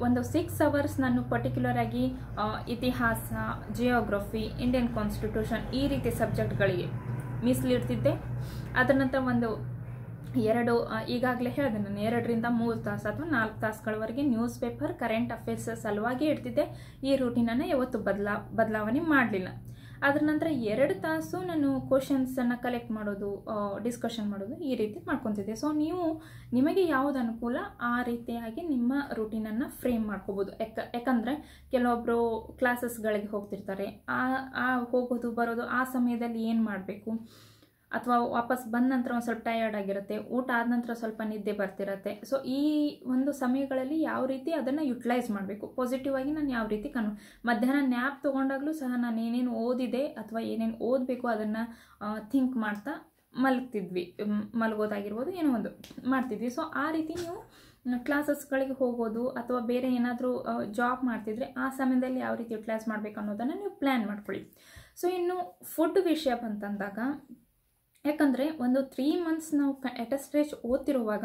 ಒಂದು ಸಿಕ್ಸ್ ಅವರ್ಸ್ ನಾನು ಪರ್ಟಿಕ್ಯುಲರ್ ಆಗಿ ಇತಿಹಾಸ ಜಿಯೋಗ್ರಫಿ ಇಂಡಿಯನ್ ಕಾನ್ಸ್ಟಿಟ್ಯೂಷನ್ ಈ ರೀತಿ ಸಬ್ಜೆಕ್ಟ್ಗಳಿಗೆ ಮೀಸಲಿಡ್ತಿದ್ದೆ ಅದರ ನಂತರ ಒಂದು ಎರಡು ಈಗಾಗಲೇ ಹೇಳಿದೆ ನಾನು ಎರಡರಿಂದ ಮೂರು ತಾಸು ಅಥವಾ ನಾಲ್ಕು ತಾಸುಗಳವರೆಗೆ ನ್ಯೂಸ್ ಪೇಪರ್ ಕರೆಂಟ್ ಅಫೇರ್ಸ್ ಸಲುವಾಗಿ ಇಡ್ತಿದ್ದೆ ಈ ರೂಟೀನನ್ನು ಯಾವತ್ತು ಬದಲಾ ಬದಲಾವಣೆ ಮಾಡಲಿಲ್ಲ ಅದರ ನಂತರ ಎರಡು ತಾಸು ನಾನು ಕ್ವಶನ್ಸನ್ನು ಕಲೆಕ್ಟ್ ಮಾಡೋದು ಡಿಸ್ಕಷನ್ ಮಾಡೋದು ಈ ರೀತಿ ಮಾಡ್ಕೊತಿದ್ದೆ ಸೊ ನೀವು ನಿಮಗೆ ಯಾವುದು ಅನುಕೂಲ ಆ ರೀತಿಯಾಗಿ ನಿಮ್ಮ ರುಟೀನನ್ನು ಫ್ರೇಮ್ ಮಾಡ್ಕೋಬೋದು ಯಾಕ ಯಾಕಂದರೆ ಕೆಲವೊಬ್ಬರು ಕ್ಲಾಸಸ್ಗಳಿಗೆ ಹೋಗ್ತಿರ್ತಾರೆ ಆ ಹೋಗೋದು ಬರೋದು ಆ ಸಮಯದಲ್ಲಿ ಏನು ಮಾಡಬೇಕು ಅಥವಾ ವಾಪಸ್ ಬಂದ ನಂತರ ಒಂದು ಸ್ವಲ್ಪ ಟಯರ್ಡ್ ಆಗಿರುತ್ತೆ ಊಟ ಆದ ನಂತರ ಸ್ವಲ್ಪ ನಿದ್ದೆ ಬರ್ತಿರತ್ತೆ ಸೊ ಈ ಒಂದು ಸಮಯಗಳಲ್ಲಿ ಯಾವ ರೀತಿ ಅದನ್ನು ಯುಟಿಲೈಸ್ ಮಾಡಬೇಕು ಪಾಸಿಟಿವ್ ಆಗಿ ನಾನು ಯಾವ ರೀತಿ ಕನ್ ಮಧ್ಯಾಹ್ನ ನ್ಯಾಪ್ ತೊಗೊಂಡಾಗಲೂ ಸಹ ನಾನು ಏನೇನು ಓದಿದೆ ಅಥವಾ ಏನೇನು ಓದಬೇಕು ಅದನ್ನು ಥಿಂಕ್ ಮಾಡ್ತಾ ಮಲಗ್ತಿದ್ವಿ ಮಲಗೋದಾಗಿರ್ಬೋದು ಏನೋ ಒಂದು ಮಾಡ್ತಿದ್ವಿ ಸೊ ಆ ರೀತಿ ನೀವು ಕ್ಲಾಸಸ್ಗಳಿಗೆ ಹೋಗೋದು ಅಥವಾ ಬೇರೆ ಏನಾದರೂ ಜಾಬ್ ಮಾಡ್ತಿದ್ರೆ ಆ ಸಮಯದಲ್ಲಿ ಯಾವ ರೀತಿ ಯುಟಿಲೈಸ್ ಮಾಡಬೇಕು ಅನ್ನೋದನ್ನು ನೀವು ಪ್ಲ್ಯಾನ್ ಮಾಡ್ಕೊಳ್ಳಿ ಸೊ ಇನ್ನು ಫುಡ್ ವಿಷಯ ಬಂತಂದಾಗ ಯಾಕಂದರೆ ಒಂದು ತ್ರೀ ಮಂತ್ಸ್ ನಾವು ಕ ಎಟ್ ಅ ಓದ್ತಿರುವಾಗ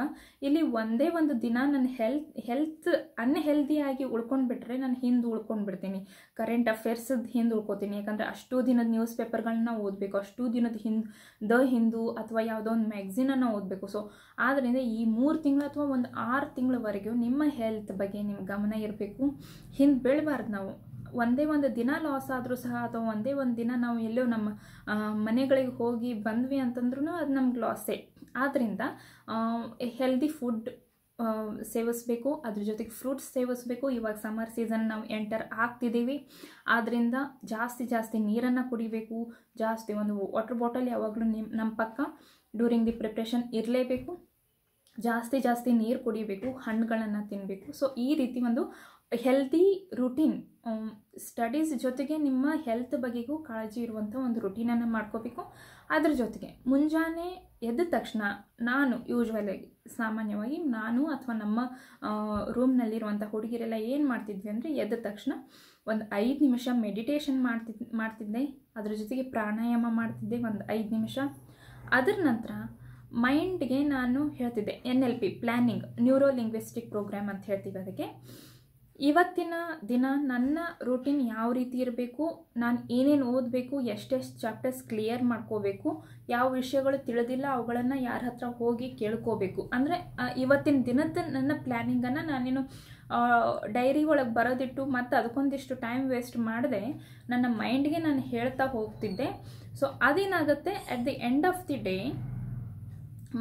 ಇಲ್ಲಿ ಒಂದೇ ಒಂದು ದಿನ ನನ್ನ ಹೆಲ್ತ್ ಹೆಲ್ತ್ ಅನ್ಹೆಲ್ದಿಯಾಗಿ ಉಳ್ಕೊಂಡ್ಬಿಟ್ರೆ ನಾನು ಹಿಂದೆ ಉಳ್ಕೊಂಡ್ಬಿಡ್ತೀನಿ ಕರೆಂಟ್ ಅಫೇರ್ಸದ್ದು ಹಿಂದೆ ಉಳ್ಕೊತೀನಿ ಯಾಕಂದರೆ ಅಷ್ಟು ದಿನದ ನ್ಯೂಸ್ ಪೇಪರ್ಗಳನ್ನ ಓದಬೇಕು ಅಷ್ಟು ದಿನದ ಹಿಂದ್ ದ ಹಿಂದೂ ಅಥವಾ ಯಾವುದೋ ಒಂದು ಮ್ಯಾಗ್ಝಿನನ್ನು ಓದಬೇಕು ಸೊ ಆದ್ದರಿಂದ ಈ ಮೂರು ತಿಂಗಳು ಅಥವಾ ಒಂದು ಆರು ತಿಂಗಳವರೆಗೂ ನಿಮ್ಮ ಹೆಲ್ತ್ ಬಗ್ಗೆ ನಿಮ್ಮ ಗಮನ ಇರಬೇಕು ಹಿಂದೆ ಬೀಳಬಾರ್ದು ನಾವು ಒಂದೇ ಒಂದು ದಿನ ಲಾಸ್ ಆದರೂ ಸಹ ಅಥವಾ ಒಂದೇ ಒಂದು ದಿನ ನಾವು ಎಲ್ಲೋ ನಮ್ಮ ಮನೆಗಳಿಗೆ ಹೋಗಿ ಬಂದ್ವಿ ಅಂತಂದ್ರೂ ಅದು ನಮ್ಗೆ ಲಾಸೇ ಆದ್ದರಿಂದ ಹೆಲ್ದಿ ಫುಡ್ ಸೇವಿಸಬೇಕು ಅದ್ರ ಜೊತೆಗೆ ಫ್ರೂಟ್ಸ್ ಸೇವಿಸಬೇಕು ಇವಾಗ ಸಮ್ಮರ್ ಸೀಸನ್ ನಾವು ಎಂಟರ್ ಆಗ್ತಿದ್ದೀವಿ ಆದ್ದರಿಂದ ಜಾಸ್ತಿ ಜಾಸ್ತಿ ನೀರನ್ನು ಕುಡಿಬೇಕು ಜಾಸ್ತಿ ಒಂದು ವಾಟರ್ ಬಾಟಲ್ ಯಾವಾಗಲೂ ನಿಮ್ಮ ನಮ್ಮ ಪಕ್ಕ ಡ್ಯೂರಿಂಗ್ ದಿ ಪ್ರಿಪ್ರೇಷನ್ ಇರಲೇಬೇಕು ಜಾಸ್ತಿ ಜಾಸ್ತಿ ನೀರು ಕುಡಿಬೇಕು ಹಣ್ಣುಗಳನ್ನು ತಿನ್ನಬೇಕು ಸೊ ಈ ರೀತಿ ಒಂದು ಹೆಲ್ದಿ ರುಟೀನ್ ಸ್ಟಡೀಸ್ ಜೊತೆಗೆ ನಿಮ್ಮ ಹೆಲ್ತ್ ಬಗೆಗೂ ಕಾಳಜಿ ಇರುವಂಥ ಒಂದು ರುಟೀನನ್ನು ಮಾಡ್ಕೋಬೇಕು ಅದ್ರ ಜೊತೆಗೆ ಮುಂಜಾನೆ ಎದ್ದ ತಕ್ಷಣ ನಾನು ಯೂಶ್ವಲಾಗಿ ಸಾಮಾನ್ಯವಾಗಿ ನಾನು ಅಥವಾ ನಮ್ಮ ರೂಮ್ನಲ್ಲಿರುವಂಥ ಹುಡುಗಿರೆಲ್ಲ ಏನು ಮಾಡ್ತಿದ್ವಿ ಅಂದರೆ ಎದ್ದ ತಕ್ಷಣ ಒಂದು ಐದು ನಿಮಿಷ ಮೆಡಿಟೇಷನ್ ಮಾಡ್ತಿದ್ ಮಾಡ್ತಿದ್ದೆ ಅದ್ರ ಜೊತೆಗೆ ಪ್ರಾಣಾಯಾಮ ಮಾಡ್ತಿದ್ದೆ ಒಂದು ಐದು ನಿಮಿಷ ಅದರ ನಂತರ ಮೈಂಡ್ಗೆ ನಾನು ಹೇಳ್ತಿದ್ದೆ N L P planning neuro linguistic programme ಅಂತ ಹೇಳ್ತೀವಿ ಅದಕ್ಕೆ ಇವತ್ತಿನ ದಿನ ನನ್ನ ರೂಟೀನ್ ಯಾವ ರೀತಿ ಇರಬೇಕು ನಾನು ಏನೇನು ಓದಬೇಕು ಎಷ್ಟೆಷ್ಟು ಚಾಪ್ಟರ್ಸ್ ಕ್ಲಿಯರ್ ಮಾಡ್ಕೋಬೇಕು ಯಾವ ವಿಷಯಗಳು ತಿಳಿದಿಲ್ಲ ಅವುಗಳನ್ನು ಯಾರ ಹತ್ರ ಹೋಗಿ ಕೇಳ್ಕೋಬೇಕು ಅಂದರೆ ಇವತ್ತಿನ ದಿನದ ನನ್ನ ಪ್ಲ್ಯಾನಿಂಗನ್ನು ನಾನೇನು ಡೈರಿ ಒಳಗೆ ಬರೋದಿಟ್ಟು ಮತ್ತು ಅದಕ್ಕೊಂದಿಷ್ಟು ಟೈಮ್ ವೇಸ್ಟ್ ಮಾಡಿದೆ ನನ್ನ ಮೈಂಡ್ಗೆ ನಾನು ಹೇಳ್ತಾ ಹೋಗ್ತಿದ್ದೆ ಸೊ ಅದೇನಾಗುತ್ತೆ at the end of the day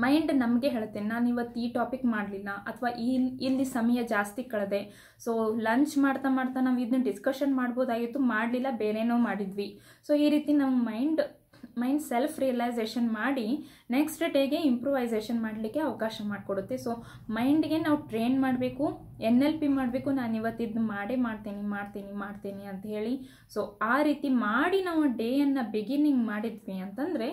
mind ನಮಗೆ ಹೇಳುತ್ತೆ ನಾನು ಇವತ್ತು ಈ ಟಾಪಿಕ್ ಮಾಡಲಿಲ್ಲ ಅಥವಾ ಇಲ್ಲಿ ಇಲ್ಲಿ ಸಮಯ ಜಾಸ್ತಿ ಕಳೆದೆ ಸೊ ಲಂಚ್ ಮಾಡ್ತಾ ಮಾಡ್ತಾ ನಾವು ಇದನ್ನ ಡಿಸ್ಕಷನ್ ಮಾಡ್ಬೋದಾಗಿತ್ತು ಮಾಡಲಿಲ್ಲ ಬೇರೆನೋ ಮಾಡಿದ್ವಿ ಸೊ ಈ ರೀತಿ ನಮ್ಮ ಮೈಂಡ್ ಮೈಂಡ್ ಸೆಲ್ಫ್ ರಿಯಲೈಸೇಷನ್ ಮಾಡಿ ನೆಕ್ಸ್ಟ್ ಡೇಗೆ ಇಂಪ್ರೂವೈಸೇಷನ್ ಮಾಡಲಿಕ್ಕೆ ಅವಕಾಶ ಮಾಡಿಕೊಡುತ್ತೆ ಸೊ ಮೈಂಡ್ಗೆ ನಾವು ಟ್ರೈನ್ ಮಾಡಬೇಕು ಎನ್ ಎಲ್ ಪಿ ಮಾಡಬೇಕು ನಾನು ಇವತ್ತಿದ್ದು ಮಾಡೇ ಮಾಡ್ತೀನಿ ಮಾಡ್ತೀನಿ ಮಾಡ್ತೀನಿ ಅಂತ ಹೇಳಿ ಸೊ ಆ ರೀತಿ ಮಾಡಿ ನಾವು ಡೇಯನ್ನು ಬಿಗಿನಿಂಗ್ ಮಾಡಿದ್ವಿ ಅಂತಂದರೆ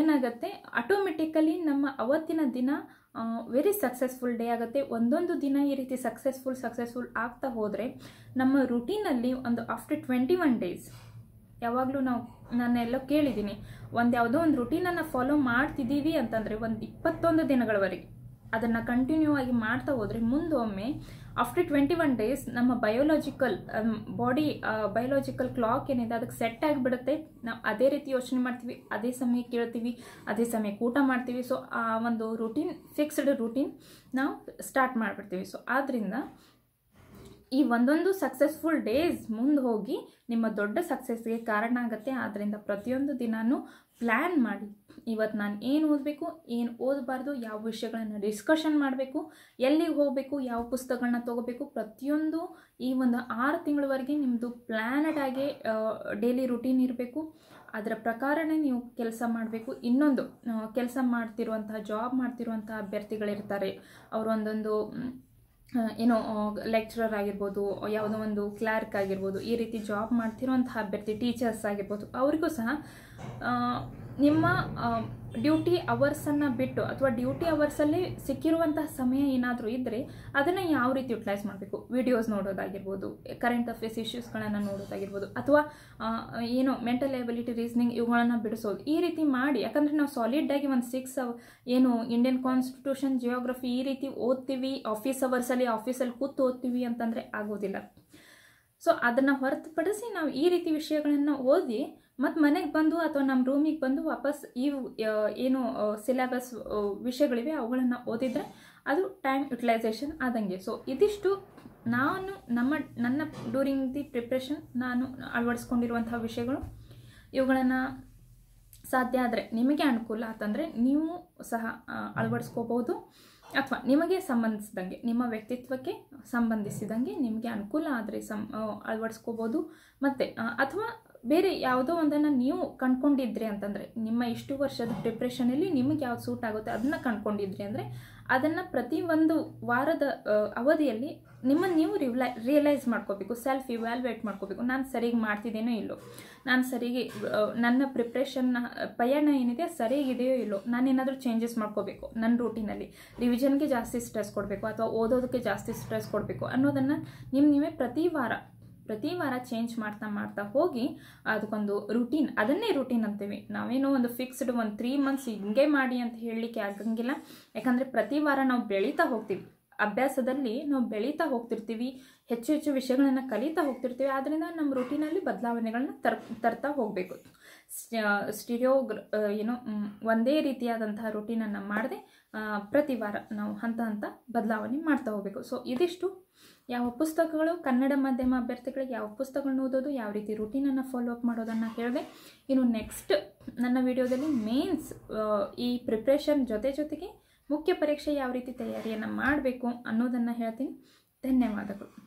ಏನಾಗುತ್ತೆ ಆಟೋಮೆಟಿಕಲಿ ನಮ್ಮ ಅವತ್ತಿನ ದಿನ ವೆರಿ ಸಕ್ಸಸ್ಫುಲ್ ಡೇ ಆಗುತ್ತೆ ಒಂದೊಂದು ದಿನ ಈ ರೀತಿ ಸಕ್ಸಸ್ಫುಲ್ ಸಕ್ಸಸ್ಫುಲ್ ಆಗ್ತಾ ಹೋದರೆ ನಮ್ಮ ರುಟೀನಲ್ಲಿ ಒಂದು ಆಫ್ಟರ್ ಟ್ವೆಂಟಿ ಒನ್ ಡೇಸ್ ಯಾವಾಗಲೂ ನಾವು ನಾನೆಲ್ಲೋ ಕೇಳಿದ್ದೀನಿ ಒಂದು ಯಾವುದೋ ಒಂದು ರುಟೀನನ್ನು ಫಾಲೋ ಮಾಡ್ತಿದ್ದೀವಿ ಅಂತಂದ್ರೆ ಒಂದು ಇಪ್ಪತ್ತೊಂದು ದಿನಗಳವರೆಗೆ ಅದನ್ನು ಕಂಟಿನ್ಯೂ ಆಗಿ ಮಾಡ್ತಾ ಹೋದ್ರೆ ಮುಂದೊಮ್ಮೆ ಆಫ್ಟರ್ ಟ್ವೆಂಟಿ ಒನ್ ಡೇಸ್ ನಮ್ಮ ಬಯೋಲಾಜಿಕಲ್ ಬಾಡಿ ಬಯೋಲಾಜಿಕಲ್ ಕ್ಲಾಕ್ ಏನಿದೆ ಅದಕ್ಕೆ ಸೆಟ್ ಆಗಿಬಿಡುತ್ತೆ ನಾವು ಅದೇ ರೀತಿ ಯೋಚನೆ ಮಾಡ್ತೀವಿ ಅದೇ ಸಮಯ ಕೇಳ್ತೀವಿ ಅದೇ ಸಮಯಕ್ಕೆ ಊಟ ಮಾಡ್ತೀವಿ ಸೊ ಆ ಒಂದು ರುಟೀನ್ ಫಿಕ್ಸ್ಡ್ ರುಟೀನ್ ನಾವು ಸ್ಟಾರ್ಟ್ ಮಾಡಿಬಿಡ್ತೀವಿ ಸೊ ಆದ್ದರಿಂದ ಈ ಒಂದೊಂದು ಸಕ್ಸಸ್ಫುಲ್ ಡೇಸ್ ಮುಂದೆ ಹೋಗಿ ನಿಮ್ಮ ದೊಡ್ಡ ಸಕ್ಸಸ್ಗೆ ಕಾರಣ ಆಗುತ್ತೆ ಆದ್ದರಿಂದ ಪ್ರತಿಯೊಂದು ದಿನಾನೂ ಪ್ಲ್ಯಾನ್ ಮಾಡಿ ಇವತ್ತು ನಾನು ಏನು ಓದಬೇಕು ಏನು ಓದಬಾರ್ದು ಯಾವ ವಿಷಯಗಳನ್ನು ಡಿಸ್ಕಷನ್ ಮಾಡಬೇಕು ಎಲ್ಲಿಗೆ ಹೋಗಬೇಕು ಯಾವ ಪುಸ್ತಕಗಳನ್ನ ತೊಗೋಬೇಕು ಪ್ರತಿಯೊಂದು ಈ ಒಂದು ಆರು ತಿಂಗಳವರೆಗೆ ನಿಮ್ಮದು ಪ್ಲ್ಯಾನಡ್ ಆಗಿ ಡೈಲಿ ರುಟೀನ್ ಇರಬೇಕು ಅದರ ಪ್ರಕಾರನೇ ನೀವು ಕೆಲಸ ಮಾಡಬೇಕು ಇನ್ನೊಂದು ಕೆಲಸ ಮಾಡ್ತಿರುವಂತಹ ಜಾಬ್ ಮಾಡ್ತಿರುವಂಥ ಅಭ್ಯರ್ಥಿಗಳಿರ್ತಾರೆ ಅವರೊಂದೊಂದು ಏನೋ ಲೆಕ್ಚರರ್ ಆಗಿರ್ಬೋದು ಯಾವುದೋ ಒಂದು ಕ್ಲಾರ್ಕ್ ಆಗಿರ್ಬೋದು ಈ ರೀತಿ ಜಾಬ್ ಮಾಡ್ತಿರೋಂಥ ಅಭ್ಯರ್ಥಿ ಟೀಚರ್ಸ್ ಆಗಿರ್ಬೋದು ಅವರಿಗೂ ಸಹ ನಿಮ್ಮ ಡ್ಯೂಟಿ ಅವರ್ಸನ್ನು ಬಿಟ್ಟು ಅಥವಾ ಡ್ಯೂಟಿ ಅವರ್ಸಲ್ಲಿ ಸಿಕ್ಕಿರುವಂತಹ ಸಮಯ ಏನಾದರೂ ಇದ್ದರೆ ಅದನ್ನು ಯಾವ ರೀತಿ ಯುಟಿಲೈಸ್ ಮಾಡಬೇಕು ವಿಡಿಯೋಸ್ ನೋಡೋದಾಗಿರ್ಬೋದು ಕರೆಂಟ್ ಅಫೇರ್ಸ್ ಇಶ್ಯೂಸ್ಗಳನ್ನು ನೋಡೋದಾಗಿರ್ಬೋದು ಅಥವಾ ಏನು ಮೆಂಟಲ್ ಎಬಿಲಿಟಿ ರೀಸನಿಂಗ್ ಇವುಗಳನ್ನು ಬಿಡಿಸೋದು ಈ ರೀತಿ ಮಾಡಿ ಯಾಕಂದರೆ ನಾವು ಸಾಲಿಡ್ ಆಗಿ ಒಂದು ಸಿಕ್ಸ್ ಏನು ಇಂಡಿಯನ್ ಕಾನ್ಸ್ಟಿಟ್ಯೂಷನ್ ಜಿಯೋಗ್ರಫಿ ಈ ರೀತಿ ಓದ್ತೀವಿ ಆಫೀಸ್ ಅವರ್ಸಲ್ಲಿ ಆಫೀಸಲ್ಲಿ ಕೂತು ಓದ್ತೀವಿ ಅಂತಂದರೆ ಆಗೋದಿಲ್ಲ ಸೊ ಅದನ್ನು ಹೊರತುಪಡಿಸಿ ನಾವು ಈ ರೀತಿ ವಿಷಯಗಳನ್ನು ಓದಿ ಮತ್ತು ಮನೆಗೆ ಬಂದು ಅಥವಾ ನಮ್ಮ ರೂಮಿಗೆ ಬಂದು ವಾಪಸ್ ಈ ಏನು ಸಿಲೆಬಸ್ ವಿಷಯಗಳಿವೆ ಅವುಗಳನ್ನು ಓದಿದರೆ ಅದು ಟೈಮ್ ಯುಟಿಲೈಸೇಷನ್ ಆದಂಗೆ ಸೊ ಇದಿಷ್ಟು ನಾನು ನಮ್ಮ ನನ್ನ ಡ್ಯೂರಿಂಗ್ ದಿ ಪ್ರಿಪ್ರೇಷನ್ ನಾನು ಅಳವಡಿಸ್ಕೊಂಡಿರುವಂಥ ವಿಷಯಗಳು ಇವುಗಳನ್ನು ಸಾಧ್ಯ ಆದರೆ ನಿಮಗೆ ಅನುಕೂಲ ಅಂತಂದರೆ ನೀವು ಸಹ ಅಳವಡಿಸ್ಕೋಬಹುದು ಅಥವಾ ನಿಮಗೆ ಸಂಬಂಧಿಸಿದಂಗೆ ನಿಮ್ಮ ವ್ಯಕ್ತಿತ್ವಕ್ಕೆ ಸಂಬಂಧಿಸಿದಂಗೆ ನಿಮಗೆ ಅನುಕೂಲ ಆದರೆ ಸಂ ಅಳವಡಿಸ್ಕೋಬೋದು ಮತ್ತು ಅಥವಾ ಬೇರೆ ಯಾವುದೋ ಒಂದನ್ನು ನೀವು ಕಂಡ್ಕೊಂಡಿದ್ರಿ ಅಂತಂದರೆ ನಿಮ್ಮ ಇಷ್ಟು ವರ್ಷದ ಡಿಪ್ರೆಷನಲ್ಲಿ ನಿಮಗೆ ಯಾವ್ದು ಸೂಟ್ ಆಗುತ್ತೆ ಅದನ್ನು ಕಂಡ್ಕೊಂಡಿದ್ರಿ ಅಂದರೆ ಅದನ್ನು ಪ್ರತಿ ಒಂದು ವಾರದ ಅವಧಿಯಲ್ಲಿ ನಿಮ್ಮನ್ನು ನೀವು ರಿವ್ಲೈ ರಿಯಲೈಸ್ ಮಾಡ್ಕೋಬೇಕು ಸೆಲ್ಫ್ ಇವ್ಯಾಲ್ಯೂಯೇಟ್ ಮಾಡ್ಕೋಬೇಕು ನಾನು ಸರಿಗೆ ಮಾಡ್ತಿದ್ದೇನೋ ಇಲ್ಲೋ ನಾನು ಸರಿಗೆ ನನ್ನ ಪ್ರಿಪ್ರೇಷನ್ನ ಪಯಣ ಏನಿದೆ ಸರಿಯಾಗಿದೆಯೋ ಇಲ್ಲೋ ನಾನು ಏನಾದರೂ ಚೇಂಜಸ್ ಮಾಡ್ಕೋಬೇಕು ನನ್ನ ರೂಟೀನಲ್ಲಿ ರಿವಿಷನ್ಗೆ ಜಾಸ್ತಿ ಸ್ಟ್ರೆಸ್ ಕೊಡಬೇಕು ಅಥವಾ ಓದೋದಕ್ಕೆ ಜಾಸ್ತಿ ಸ್ಟ್ರೆಸ್ ಕೊಡಬೇಕು ಅನ್ನೋದನ್ನು ನಿಮ್ಮ ನೀವೇ ಪ್ರತಿ ವಾರ ಪ್ರತಿ ವಾರ ಚೇಂಜ್ ಮಾಡ್ತಾ ಮಾಡ್ತಾ ಹೋಗಿ ಅದಕ್ಕೊಂದು ರುಟೀನ್ ಅದನ್ನೇ ರುಟೀನ್ ಅಂತೀವಿ ನಾವೇನೋ ಒಂದು ಫಿಕ್ಸ್ಡ್ ಒಂದು ತ್ರೀ ಮಂತ್ಸ್ ಹಿಂಗೆ ಮಾಡಿ ಅಂತ ಹೇಳಲಿಕ್ಕೆ ಆಗಂಗಿಲ್ಲ ಯಾಕಂದರೆ ಪ್ರತಿ ವಾರ ನಾವು ಬೆಳೀತಾ ಹೋಗ್ತೀವಿ ಅಭ್ಯಾಸದಲ್ಲಿ ನಾವು ಬೆಳೀತಾ ಹೋಗ್ತಿರ್ತೀವಿ ಹೆಚ್ಚು ಹೆಚ್ಚು ವಿಷಯಗಳನ್ನು ಕಲಿತಾ ಹೋಗ್ತಿರ್ತೀವಿ ಆದ್ದರಿಂದ ನಮ್ಮ ರುಟೀನಲ್ಲಿ ಬದಲಾವಣೆಗಳನ್ನ ತರ್ ತರ್ತಾ ಹೋಗಬೇಕು ಸ್ಟಿರಿಯೋ ಏನು ಒಂದೇ ರೀತಿಯಾದಂತಹ ರೂಟೀನನ್ನು ಮಾಡದೆ ಪ್ರತಿ ವಾರ ನಾವು ಹಂತ ಹಂತ ಬದಲಾವಣೆ ಮಾಡ್ತಾ ಹೋಗಬೇಕು ಸೊ ಇದಿಷ್ಟು ಯಾವ ಪುಸ್ತಕಗಳು ಕನ್ನಡ ಮಾಧ್ಯಮ ಅಭ್ಯರ್ಥಿಗಳಿಗೆ ಯಾವ ಪುಸ್ತಕಗಳನ್ನು ಓದೋದು ಯಾವ ರೀತಿ ರುಟೀನನ್ನು ಫಾಲೋ ಅಪ್ ಮಾಡೋದನ್ನು ಹೇಳಿದೆ ಇನ್ನು ನೆಕ್ಸ್ಟ್ ನನ್ನ ವಿಡಿಯೋದಲ್ಲಿ ಮೇನ್ಸ್ ಈ ಪ್ರಿಪ್ರೇಷನ್ ಜೊತೆ ಜೊತೆಗೆ ಮುಖ್ಯ ಪರೀಕ್ಷೆ ಯಾವ ರೀತಿ ತಯಾರಿಯನ್ನು ಮಾಡಬೇಕು ಅನ್ನೋದನ್ನು ಹೇಳ್ತೀನಿ ಧನ್ಯವಾದಗಳು